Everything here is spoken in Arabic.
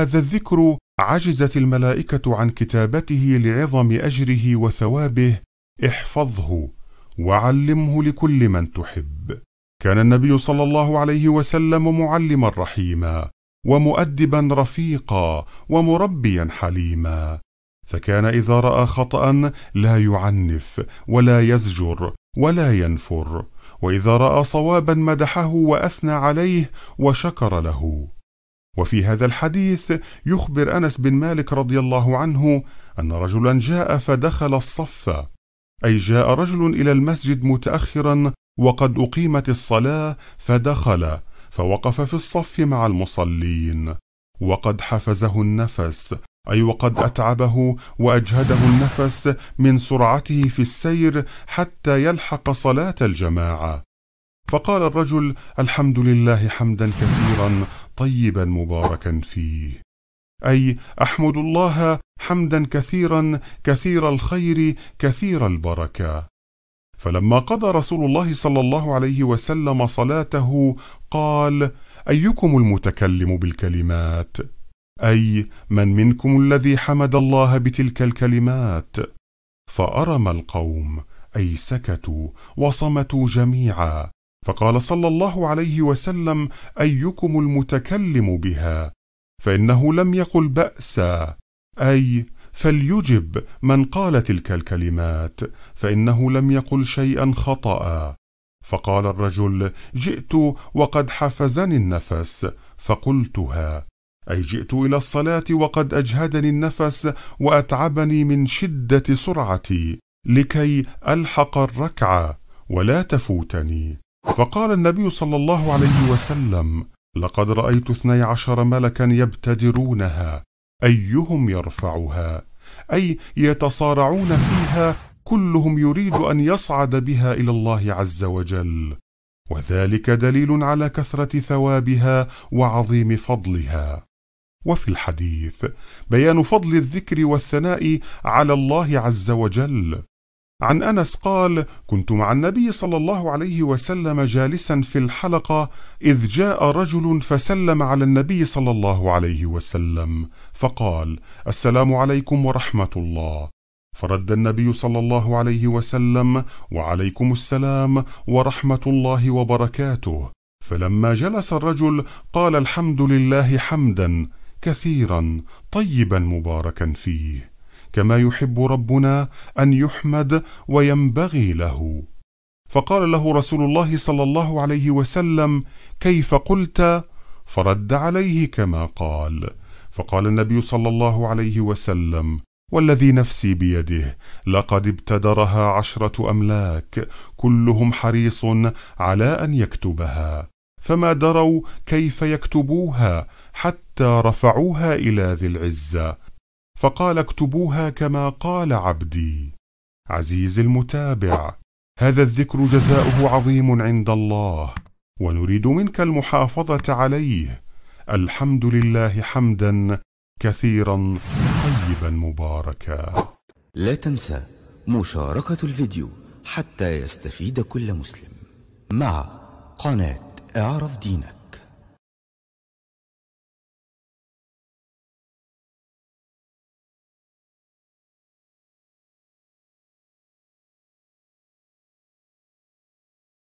هذا الذكر عجزت الملائكة عن كتابته لعظم أجره وثوابه احفظه وعلمه لكل من تحب كان النبي صلى الله عليه وسلم معلما رحيما ومؤدبا رفيقا ومربيا حليما فكان إذا رأى خطأ لا يعنف ولا يزجر ولا ينفر وإذا رأى صوابا مدحه وأثنى عليه وشكر له وفي هذا الحديث يخبر انس بن مالك رضي الله عنه ان رجلا جاء فدخل الصف اي جاء رجل الى المسجد متاخرا وقد اقيمت الصلاه فدخل فوقف في الصف مع المصلين وقد حفزه النفس اي وقد اتعبه واجهده النفس من سرعته في السير حتى يلحق صلاه الجماعه فقال الرجل الحمد لله حمدا كثيرا طيبا مباركا فيه أي أحمد الله حمدا كثيرا كثير الخير كثير البركة فلما قضى رسول الله صلى الله عليه وسلم صلاته قال أيكم المتكلم بالكلمات أي من منكم الذي حمد الله بتلك الكلمات فأرم القوم أي سكتوا وصمتوا جميعا فقال صلى الله عليه وسلم أيكم المتكلم بها فإنه لم يقل بأسا أي فليجب من قال تلك الكلمات فإنه لم يقل شيئا خطأ فقال الرجل جئت وقد حفزني النفس فقلتها أي جئت إلى الصلاة وقد أجهدني النفس وأتعبني من شدة سرعتي لكي ألحق الركعة ولا تفوتني فقال النبي صلى الله عليه وسلم لقد رأيت اثني عشر ملكا يبتدرونها أيهم يرفعها أي يتصارعون فيها كلهم يريد أن يصعد بها إلى الله عز وجل وذلك دليل على كثرة ثوابها وعظيم فضلها وفي الحديث بيان فضل الذكر والثناء على الله عز وجل عن انس قال كنت مع النبي صلى الله عليه وسلم جالسا في الحلقه اذ جاء رجل فسلم على النبي صلى الله عليه وسلم فقال السلام عليكم ورحمه الله فرد النبي صلى الله عليه وسلم وعليكم السلام ورحمه الله وبركاته فلما جلس الرجل قال الحمد لله حمدا كثيرا طيبا مباركا فيه كما يحب ربنا أن يحمد وينبغي له فقال له رسول الله صلى الله عليه وسلم كيف قلت فرد عليه كما قال فقال النبي صلى الله عليه وسلم والذي نفسي بيده لقد ابتدرها عشره املاك كلهم حريص على ان يكتبها فما دروا كيف يكتبوها حتى رفعوها الى ذي العزه فقال اكتبوها كما قال عبدي عزيزي المتابع هذا الذكر جزاؤه عظيم عند الله ونريد منك المحافظة عليه الحمد لله حمدا كثيرا طيبا مباركا لا تنسى مشاركة الفيديو حتى يستفيد كل مسلم مع قناة اعرف دينك